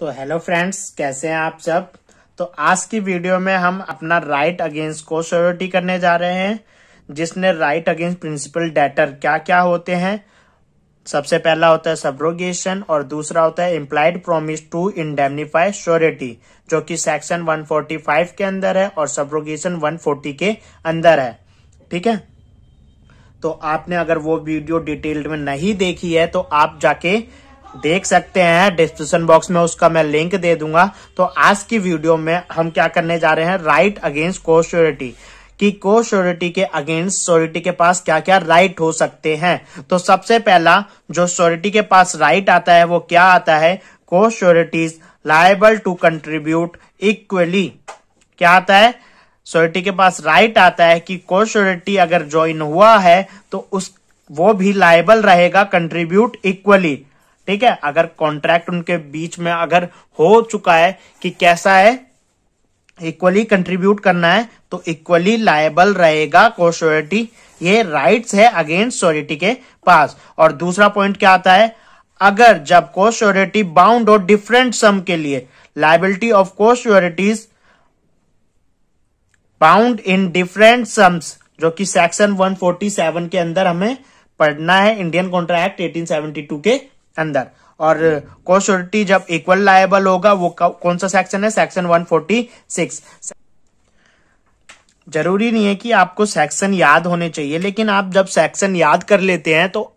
तो hello friends कैसे हैं आप सब तो आज की वीडियो में हम अपना राइट अगेंस्ट को श्योरिटी करने जा रहे हैं जिसने राइट अगेंस्ट प्रिंसिपल डेटर क्या क्या होते हैं सबसे पहला होता है सब्रोगेशन और दूसरा होता है implied promise to indemnify surety जो कि सेक्शन 145 के अंदर है और सब्रोगेशन 140 के अंदर है ठीक है तो आपने अगर वो वीडियो डिटेल्ड में नहीं देखी है तो आप जाके देख सकते हैं डिस्क्रिप्शन बॉक्स में उसका मैं लिंक दे दूंगा तो आज की वीडियो में हम क्या करने जा रहे हैं राइट अगेंस्ट को श्योरिटी कि को श्योरिटी के अगेंस्ट श्योरिटी के पास क्या क्या राइट हो सकते हैं तो सबसे पहला जो श्योरिटी के पास राइट आता है वो क्या आता है cosureties liable to contribute equally क्या आता है श्योरिटी के पास राइट आता है कि को श्योरिटी अगर ज्वाइन हुआ है तो उस वो भी लाइबल रहेगा कंट्रीब्यूट इक्वली ठीक है अगर कॉन्ट्रैक्ट उनके बीच में अगर हो चुका है कि कैसा है इक्वली कंट्रीब्यूट करना है तो इक्वली लायबल रहेगा कोश्योरिटी ये राइट्स है अगेंस्ट श्योरिटी के पास और दूसरा पॉइंट क्या आता है अगर जब कोश्योरिटी बाउंड हो डिफरेंट सम के लिए liability of cosureties bound in different sums जो कि सेक्शन 147 के अंदर हमें पढ़ना है इंडियन कॉन्ट्रैक्ट 1872 के अंदर और कोशोरिटी जब इक्वल लायबल होगा वो कौन सा सेक्शन है सेक्शन 146 जरूरी नहीं है कि आपको सेक्शन याद होने चाहिए लेकिन आप जब सेक्शन याद कर लेते हैं तो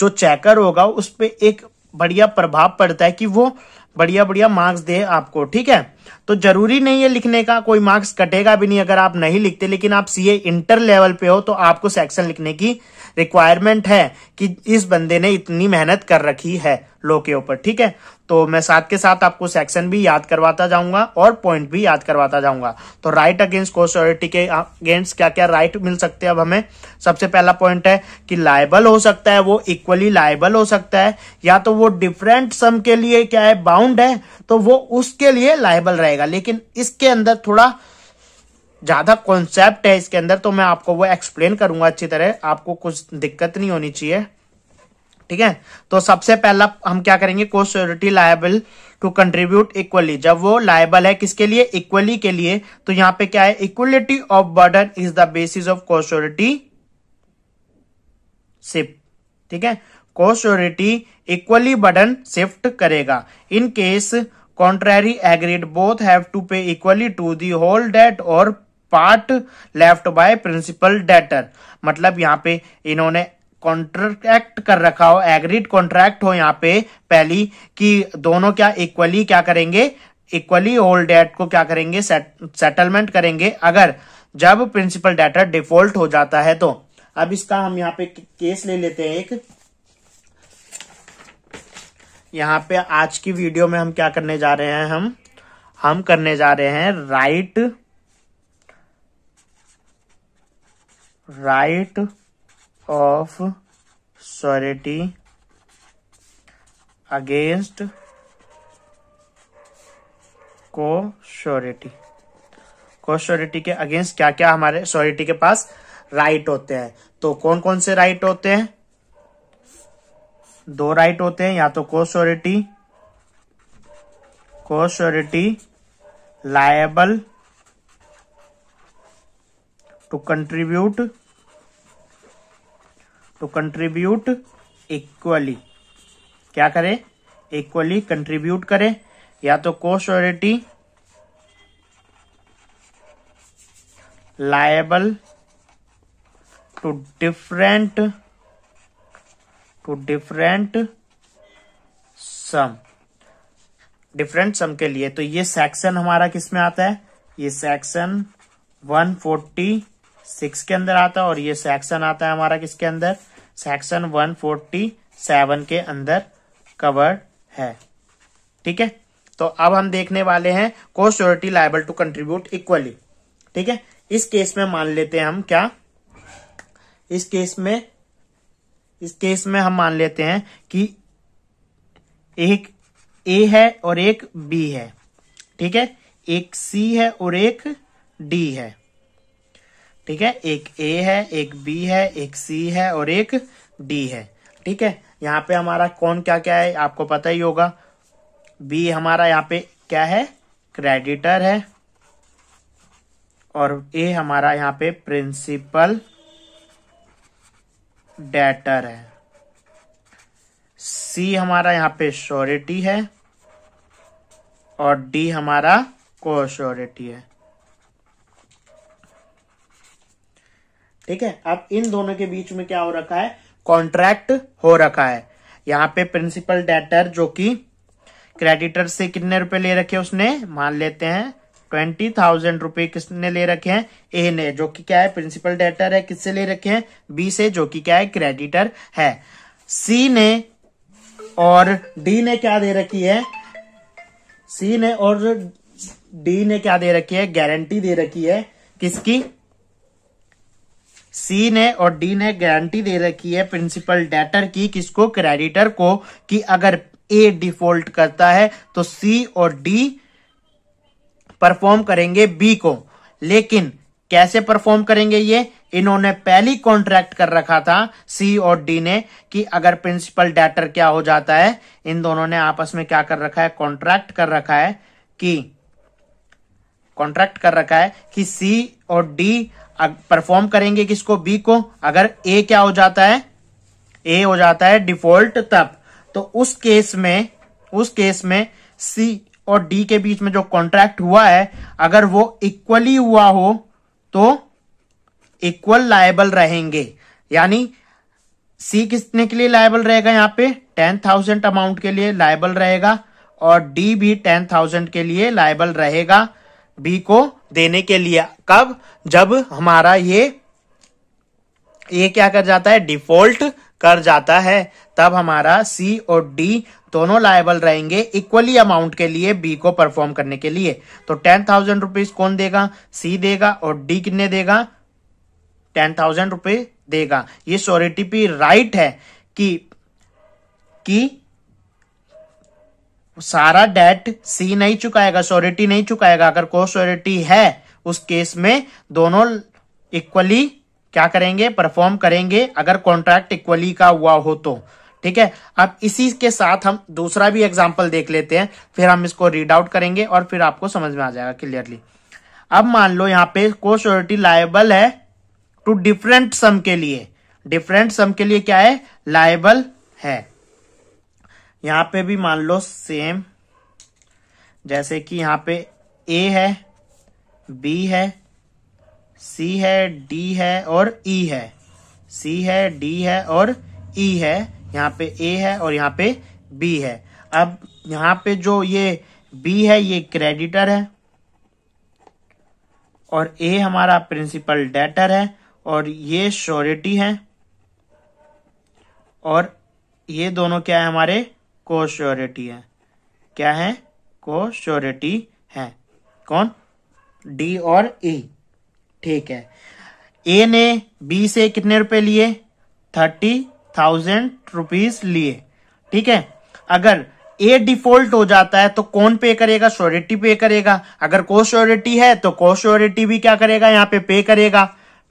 जो चेकर होगा उस पर एक बढ़िया प्रभाव पड़ता है कि वो बढ़िया बढ़िया मार्क्स दे आपको ठीक है तो जरूरी नहीं है लिखने का कोई मार्क्स कटेगा भी नहीं अगर आप नहीं लिखते लेकिन आप सीए इंटर लेवल पे हो तो आपको सेक्शन लिखने की रिक्वायरमेंट है कि इस बंदे ने इतनी मेहनत कर रखी है लो के ऊपर ठीक है तो मैं साथ के साथ आपको सेक्शन भी याद करवाता जाऊंगा और पॉइंट भी याद करवाता जाऊंगा तो राइट अगेंस्ट कोसोरिटी के अगेंस्ट क्या क्या राइट मिल सकते हैं अब हमें सबसे पहला पॉइंट है कि लाइबल हो सकता है वो इक्वली लाइबल हो सकता है या तो वो डिफरेंट सम के लिए क्या है बाउंड है तो वो उसके लिए लाइबल सिंपल रहेगा लेकिन इसके अंदर थोड़ा ज़्यादा कॉन्सेप्ट है इसके अंदर तो मैं आपको वो एक्सप्लेन करूंगा अच्छी तरह आपको कुछ दिक्कत नहीं होनी चाहिए ठीक है तो सबसे पहला हम क्या करेंगे cosurety liable to contribute equally जब वो लायबल है किसके लिए इक्वली के लिए तो यहां पे क्या है equality of burden is the basis of cosurety shift ठीक है कोश्योरिटी इक्वली बर्डन शिफ्ट करेगा in case contrary aggregate both have to pay equally to the whole debt or part left by principal debtor मतलब यहाँ पे इन्होंने contract कर रखा हो एग्रीड कॉन्ट्रैक्ट हो यहाँ पे पहली कि दोनों क्या इक्वली क्या करेंगे इक्वली होल डेट को क्या करेंगे सेटलमेंट करेंगे अगर जब प्रिंसिपल डेटर डिफॉल्ट हो जाता है तो अब इसका हम यहाँ पे केस ले लेते हैं एक यहाँ पे आज की वीडियो में हम क्या करने जा रहे हैं हम हम करने जा रहे हैं right right of surety against cosurety cosurety के अगेंस्ट क्या क्या हमारे सॉरिटी के पास राइट होते हैं तो कौन कौन से राइट होते हैं दो राइट होते हैं या तो cosurety cosurety liable to contribute to contribute equally क्या करे इक्वली कंट्रीब्यूट करे या तो cosurety liable to different to different sum different sum के लिए तो ये सेक्शन हमारा किसमें आता है ये सेक्शन 146 के अंदर आता है और ये सेक्शन आता है हमारा किसके अंदर सेक्शन 147 के अंदर कवर्ड है ठीक है तो अब हम देखने वाले हैं cosurety liable to contribute equally ठीक है इस केस में मान लेते हैं हम क्या इस केस में इस केस में हम मान लेते हैं कि एक ए है और एक बी है ठीक है एक सी है और एक डी है ठीक है एक ए है एक बी है एक सी है और एक डी है ठीक है यहाँ पे हमारा कौन क्या क्या है आपको पता ही होगा बी हमारा यहाँ पे क्या है क्रेडिटर है और ए हमारा यहाँ पे प्रिंसिपल डेटर है सी हमारा यहाँ पे श्योरिटी है और डी हमारा कोश्योरिटी है ठीक है अब इन दोनों के बीच में क्या हो रखा है कॉन्ट्रैक्ट हो रखा है यहां पे प्रिंसिपल डेटर जो कि क्रेडिटर से कितने रुपए ले रखे उसने मान लेते हैं ट्वेंटी थाउजेंड रुपए किसने ले रखे हैं ए ने जो कि क्या है प्रिंसिपल डेटर है किससे ले रखे हैं बी से जो कि क्या है क्रेडिटर है सी ने और डी ने क्या दे रखी है सी ने और डी ने क्या दे रखी है गारंटी दे रखी है किसकी सी ने और डी ने गारंटी दे रखी है प्रिंसिपल डेटर की किसको क्रेडिटर को कि अगर ए डिफॉल्ट करता है तो सी और डी परफॉर्म करेंगे बी को लेकिन कैसे परफॉर्म करेंगे ये इन्होंने पहली कॉन्ट्रैक्ट कर रखा था सी और डी ने कि अगर प्रिंसिपल डेटर क्या हो जाता है इन दोनों ने आपस में क्या कर रखा है कॉन्ट्रैक्ट कर रखा है कि कॉन्ट्रैक्ट कर रखा है कि सी और डी परफॉर्म करेंगे किसको बी को अगर ए क्या हो जाता है ए हो जाता है डिफॉल्ट तब तो उस केस में उस केस में सी और डी के बीच में जो कॉन्ट्रैक्ट हुआ है अगर वो इक्वली हुआ हो तो इक्वल लायबल रहेंगे यानी सी किसने के लिए लायबल रहेगा यहाँ पे टेन थाउजेंड अमाउंट के लिए लायबल रहेगा और डी भी टेन थाउजेंड के लिए लायबल रहेगा बी को देने के लिए कब जब हमारा ये ये क्या कर जाता है डिफॉल्ट कर जाता है तब हमारा सी और डी दोनों लायबल रहेंगे इक्वली अमाउंट के लिए बी को परफॉर्म करने के लिए तो टेन थाउजेंड रुपीज कौन देगा सी देगा और डी कितने देगा टेन थाउजेंड रुपीज देगा ये सोरेटी पी राइट है कि कि सारा डेट सी नहीं चुकाएगा सोरिटी नहीं चुकाएगा अगर को सोरिटी है उस केस में दोनों इक्वली क्या करेंगे परफॉर्म करेंगे अगर कॉन्ट्रैक्ट इक्वली का हुआ हो तो ठीक है अब इसी के साथ हम दूसरा भी एग्जाम्पल देख लेते हैं फिर हम इसको रीड आउट करेंगे और फिर आपको समझ में आ जाएगा क्लियरली अब मान लो यहाँ पे को श्योरिटी लाइबल है टू डिफरेंट सम के लिए डिफरेंट सम के लिए क्या है लाइबल है यहां पे भी मान लो सेम जैसे कि यहां पे ए है बी है सी है डी है और ई e है सी है डी है और ई e है यहाँ पे ए है और यहाँ पे बी है अब यहाँ पे जो ये बी है ये क्रेडिटर है और ए हमारा प्रिंसिपल डेटर है और ये श्योरिटी है और ये दोनों क्या है हमारे को श्योरिटी है क्या है को श्योरिटी है कौन डी और ई e. ठीक है ए ने बी से कितने रुपए लिए थर्टी थाउजेंड रुपीज लिए ठीक है अगर ए डिफॉल्ट हो जाता है तो कौन पे करेगा श्योरिटी पे करेगा अगर को श्योरिटी है तो को श्योरिटी भी क्या करेगा यहाँ पे पे करेगा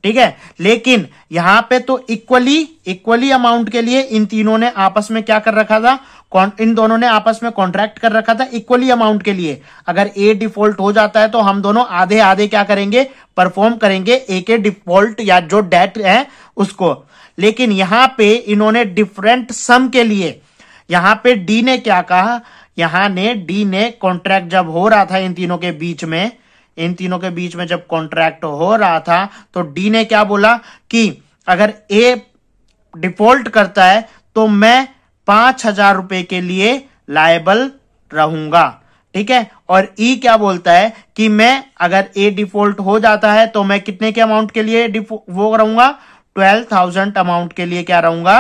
ठीक है लेकिन यहां पे तो इक्वली इक्वली अमाउंट के लिए इन तीनों ने आपस में क्या कर रखा था इन दोनों ने आपस में कॉन्ट्रैक्ट कर रखा था इक्वली अमाउंट के लिए अगर ए डिफॉल्ट हो जाता है तो हम दोनों आधे आधे क्या करेंगे परफॉर्म करेंगे ए के डिफॉल्ट या जो डेट है उसको लेकिन यहां पे इन्होंने डिफरेंट सम के लिए यहां पे डी ने क्या कहा यहां ने डी ने कॉन्ट्रैक्ट जब हो रहा था इन तीनों के बीच में इन तीनों के बीच में जब कॉन्ट्रैक्ट हो रहा था तो डी ने क्या बोला कि अगर ए डिफॉल्ट करता है तो मैं पांच हजार रुपए के लिए लायबल रहूंगा ठीक है और ई e क्या बोलता है कि मैं अगर ए डिफॉल्ट हो जाता है तो मैं कितने के अमाउंट के लिए वो रहूंगा ट्वेल्व थाउजेंड अमाउंट के लिए क्या रहूंगा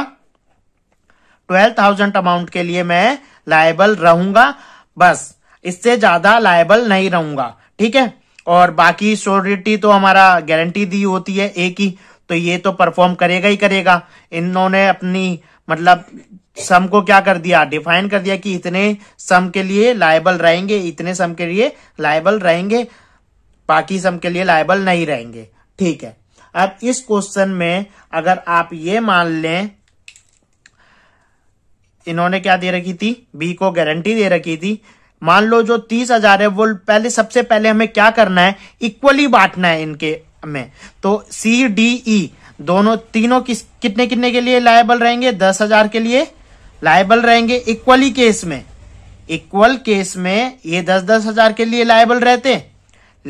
ट्वेल्व थाउजेंड अमाउंट के लिए मैं लायबल रहूंगा बस इससे ज्यादा लायबल नहीं रहूंगा ठीक है और बाकी श्योरिटी तो हमारा गारंटी दी होती है एक ही तो ये तो परफॉर्म करेगा ही करेगा इन्होंने अपनी मतलब सम को क्या कर दिया डिफाइन कर दिया कि इतने सम के लिए लायबल रहेंगे इतने सम के लिए लायबल रहेंगे बाकी सम के लिए लायबल नहीं रहेंगे ठीक है अब इस क्वेश्चन में अगर आप ये मान लें इन्होंने क्या दे रखी थी बी को गारंटी दे रखी थी मान लो जो तीस हजार है वो पहले सबसे पहले हमें क्या करना है इक्वली बांटना है इनके में तो सी डी ई दोनों तीनों किस कितने कितने के लिए लायबल रहेंगे दस हजार के लिए लायबल रहेंगे इक्वली केस में इक्वल केस में ये दस दस हजार के लिए लायबल रहते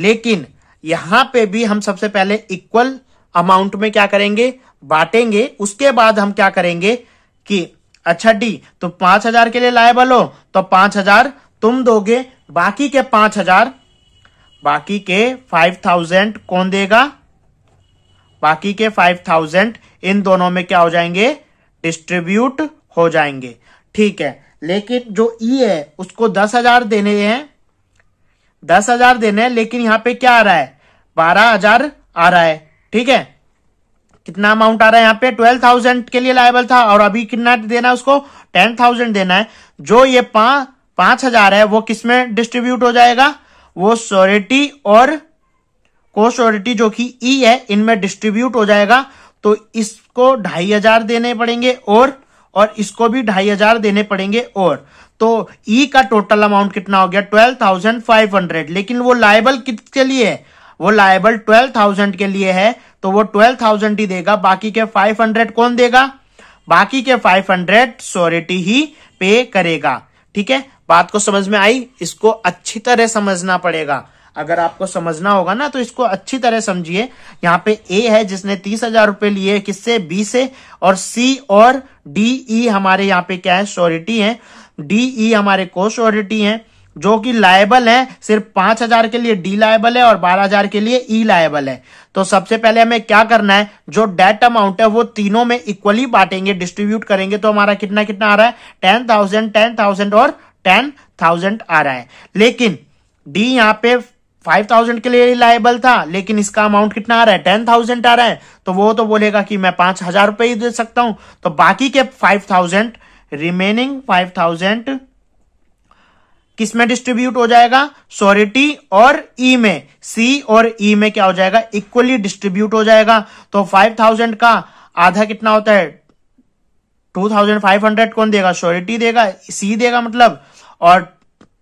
लेकिन यहां पे भी हम सबसे पहले इक्वल अमाउंट में क्या करेंगे बांटेंगे उसके बाद हम क्या करेंगे कि अच्छा डी तुम पांच हजार के लिए लायबल हो तो पांच हजार तुम दोगे बाकी के पांच हजार बाकी के फाइव थाउजेंड कौन देगा बाकी के फाइव थाउजेंड इन दोनों में क्या हो जाएंगे डिस्ट्रीब्यूट हो जाएंगे ठीक है लेकिन जो ई e है उसको दस हजार देने हैं दस हजार देने हैं लेकिन यहां पे क्या आ रहा है बारह हजार आ रहा है ठीक है कितना अमाउंट आ रहा है यहाँ पे ट्वेल्व थाउजेंड के लिए लाइबल था और अभी कितना देना है उसको टेन थाउजेंड देना है जो ये पांच हजार है वो किसमें डिस्ट्रीब्यूट हो जाएगा वो सोरिटी और कोसोरिटी जो कि ई e है इनमें डिस्ट्रीब्यूट हो जाएगा तो इसको ढाई हजार देने पड़ेंगे और और इसको भी ढाई हजार देने पड़ेंगे और तो ई e का टोटल अमाउंट कितना हो गया ट्वेल्व थाउजेंड फाइव हंड्रेड लेकिन वो लाइबल किसके लिए है वो लाइबल ट्वेल्व थाउजेंड के लिए है तो वो ट्वेल्व थाउजेंड ही देगा बाकी के फाइव हंड्रेड कौन देगा बाकी के फाइव हंड्रेड सोरिटी ही पे करेगा ठीक है बात को समझ में आई इसको अच्छी तरह समझना पड़ेगा अगर आपको समझना होगा ना तो इसको अच्छी तरह समझिए यहाँ पे ए है जिसने तीस हजार रुपए लिए किससे बी से और सी और डी ई e हमारे यहाँ पे क्या है श्योरिटी है डी ई हमारे को श्योरिटी है जो कि लायबल है सिर्फ पांच हजार के लिए डी लायबल है और बारह हजार के लिए ई लायबल है तो सबसे पहले हमें क्या करना है जो डेट अमाउंट है वो तीनों में इक्वली बांटेंगे डिस्ट्रीब्यूट करेंगे तो हमारा कितना कितना आ रहा है टेन थाउजेंड टेन थाउजेंड और टेन थाउजेंड आ रहा है लेकिन डी यहाँ पे फाइव थाउजेंड के लिए लाइबल था लेकिन इसका अमाउंट कितना आ रहा है टेन थाउजेंड आ रहा है तो वो तो बोलेगा कि मैं पांच हजार रुपए ही दे सकता हूं तो बाकी के five thousand remaining five thousand किस में डिस्ट्रीब्यूट हो जाएगा सोरिटी और ई e में सी और ई e में क्या हो जाएगा इक्वली डिस्ट्रीब्यूट हो जाएगा तो फाइव थाउजेंड का आधा कितना होता है टू थाउजेंड फाइव हंड्रेड कौन देगा श्योरिटी देगा सी देगा मतलब और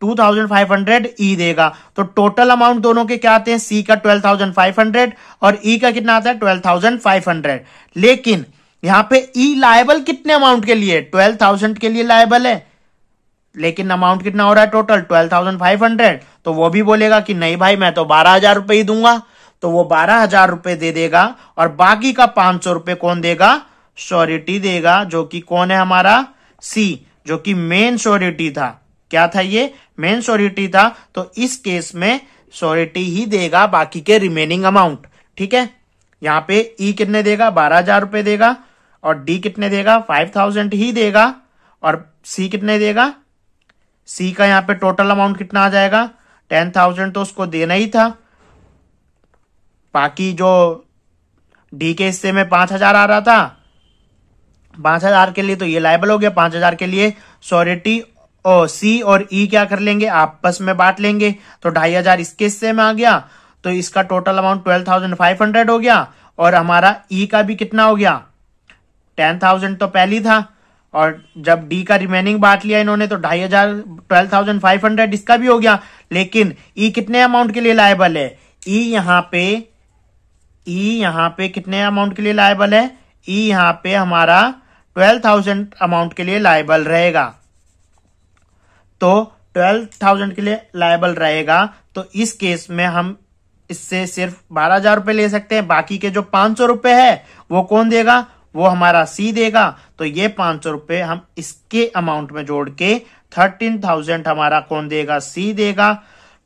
two thousand five hundred E देगा तो टोटल अमाउंट दोनों के क्या आते हैं सी का ट्वेल्व थाउजेंड फाइव हंड्रेड और ई e का कितना आता है ट्वेल्व थाउजेंड फाइव हंड्रेड लेकिन यहां पे ई लायबल कितने अमाउंट के लिए ट्वेल्व थाउजेंड के लिए लायबल है लेकिन अमाउंट कितना हो रहा है total twelve thousand five hundred तो वो भी बोलेगा कि नहीं भाई मैं तो बारह हजार रुपए ही दूंगा तो वो बारह हजार रुपए दे देगा और बाकी का पांच सौ रुपये कौन देगा श्योरिटी देगा जो कि कौन है हमारा सी जो कि मेन श्योरिटी था क्या था ये मेन श्योरिटी था तो इस केस में श्योरिटी ही देगा बाकी के रिमेनिंग अमाउंट ठीक है यहाँ पे ई e कितने देगा बारह हजार रुपए देगा और डी कितने देगा फाइव थाउजेंड ही देगा और सी कितने देगा सी का यहाँ पे टोटल अमाउंट कितना आ जाएगा टेन थाउजेंड तो उसको देना ही था बाकी जो डी के हिस्से में पांच हजार आ रहा था पांच हजार के लिए तो ये लाइबल हो गया पांच हजार के लिए सॉरिटी ओ सी और ई e क्या कर लेंगे आपस में बांट लेंगे तो ढाई हजार इसके हिस्से में आ गया तो इसका total amount twelve thousand five hundred हो गया और हमारा ई e का भी कितना हो गया टेन थाउजेंड तो पहली था और जब डी का रिमेनिंग बांट लिया इन्होंने तो ढाई हजार ट्वेल्व थाउजेंड फाइव हंड्रेड इसका भी हो गया लेकिन ई e कितने अमाउंट के लिए लायबल है ई e यहाँ पे ई e यहाँ पे कितने अमाउंट के लिए लायबल है ई यहाँ पे हमारा ट्वेल्व थाउजेंड अमाउंट के लिए लायबल रहेगा तो ट्वेल्व थाउजेंड के लिए लायबल रहेगा तो इस केस में हम इससे सिर्फ बारह हजार रुपए ले सकते हैं बाकी के जो पांच सौ रुपए है वो कौन देगा वो हमारा सी देगा तो ये पांच सौ रुपए हम इसके अमाउंट में जोड़ के थर्टीन थाउजेंड हमारा कौन देगा सी देगा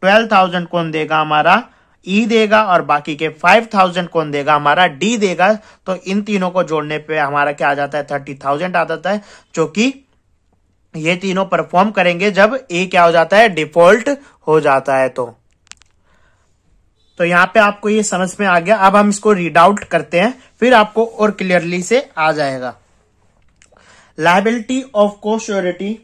ट्वेल्व थाउजेंड कौन देगा हमारा ई e देगा और बाकी के फाइव थाउजेंड कौन देगा हमारा डी देगा तो इन तीनों को जोड़ने पे हमारा क्या आ जाता है थर्टी थाउजेंड आ जाता है जो कि ये तीनों परफॉर्म करेंगे जब ए क्या हो जाता है डिफॉल्ट हो जाता है तो तो यहाँ पे आपको ये समझ में आ गया अब हम इसको रीड आउट करते हैं फिर आपको और क्लियरली से आ जाएगा liability of cosurety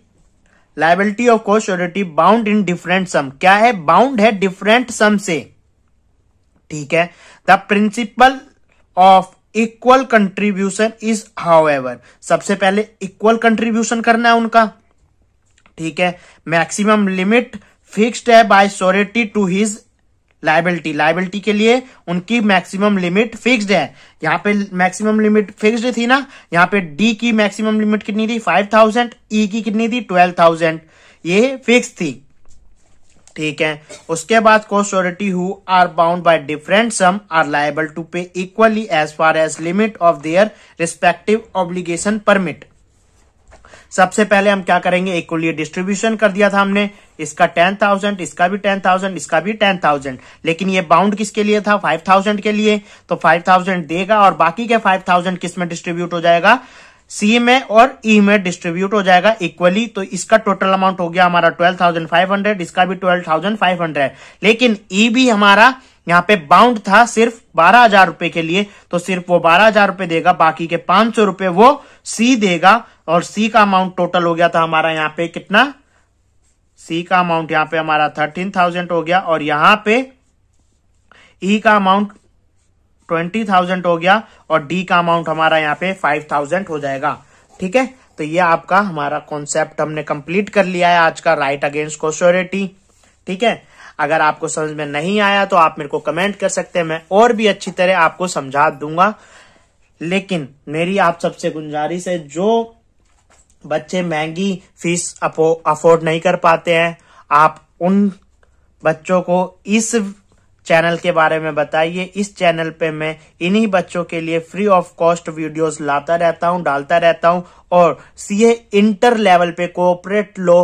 liability of cosurety bound in different sum क्या है बाउंड है डिफरेंट सम से ठीक है the principle of equal contribution is how सबसे पहले इक्वल कंट्रीब्यूशन करना है उनका ठीक है मैक्सिमम लिमिट फिक्स्ड है by surety to his liability liability के लिए उनकी मैक्सिमम लिमिट फिक्स्ड है यहाँ पे मैक्सिमम लिमिट फिक्स्ड थी ना यहाँ पे डी की मैक्सिमम लिमिट कितनी थी फाइव थाउजेंड ई की कितनी थी ट्वेल्व थाउजेंड ये फिक्स थी ठीक है उसके बाद cosurety who are bound by different sum are liable to pay equally as far as limit of their respective obligation permit सबसे पहले हम क्या करेंगे एक को लिए डिस्ट्रीब्यूशन कर दिया था हमने इसका टेन थाउजेंड इसका भी टेन थाउजेंड इसका भी टेन थाउजेंड लेकिन ये बाउंड किसके लिए था फाइव थाउजेंड के लिए तो फाइव थाउजेंड देगा और बाकी के फाइव थाउजेंड किस में डिस्ट्रीब्यूट हो जाएगा सी में और ई e में डिस्ट्रीब्यूट हो जाएगा इक्वली तो इसका टोटल अमाउंट हो गया हमारा ट्वेल्व थाउजेंड फाइव हंड्रेड इसका भी ट्वेल्व थाउजेंड फाइव हंड्रेड लेकिन ई e भी हमारा यहाँ पे बाउंड था सिर्फ बारह हजार रुपए के लिए तो सिर्फ वो बारह हजार रुपए देगा बाकी के पांच सौ रुपए वो सी देगा और सी का अमाउंट टोटल हो गया था हमारा यहाँ पे कितना सी का अमाउंट यहाँ पे हमारा थर्टीन थाउजेंड हो गया और यहाँ पे ई e का अमाउंट ट्वेंटी थाउजेंड हो गया और डी का अमाउंट हमारा यहाँ पे फाइव थाउजेंड हो जाएगा ठीक है तो ये आपका हमारा कॉन्सेप्ट हमने कंप्लीट कर लिया है आज का राइट अगेंस्ट कोशोरिटी ठीक है अगर आपको समझ में नहीं आया तो आप मेरे को कमेंट कर सकते हैं मैं और भी अच्छी तरह आपको समझा दूंगा लेकिन मेरी आप सबसे गुंजारिश है जो बच्चे महंगी फीस अफोर्ड नहीं कर पाते हैं आप उन बच्चों को इस चैनल के बारे में बताइए इस चैनल पे मैं इन्हीं बच्चों के लिए फ्री ऑफ कॉस्ट वीडियोस लाता रहता हूँ डालता रहता हूँ और सीए इंटर लेवल पे corporate law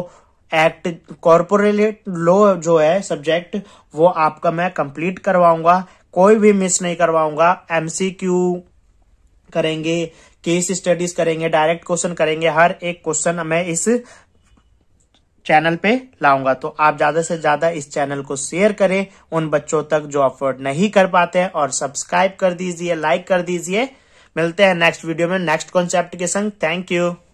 act corporate law जो है सब्जेक्ट वो आपका मैं कंप्लीट करवाऊंगा कोई भी मिस नहीं करवाऊंगा एमसीक्यू करेंगे केस स्टडीज करेंगे डायरेक्ट क्वेश्चन करेंगे हर एक क्वेश्चन मैं इस चैनल पे लाऊंगा तो आप ज्यादा से ज्यादा इस चैनल को शेयर करें उन बच्चों तक जो अफोर्ड नहीं कर पाते हैं और सब्सक्राइब कर दीजिए लाइक कर दीजिए मिलते हैं नेक्स्ट वीडियो में नेक्स्ट कॉन्सेप्ट के संग थैंक यू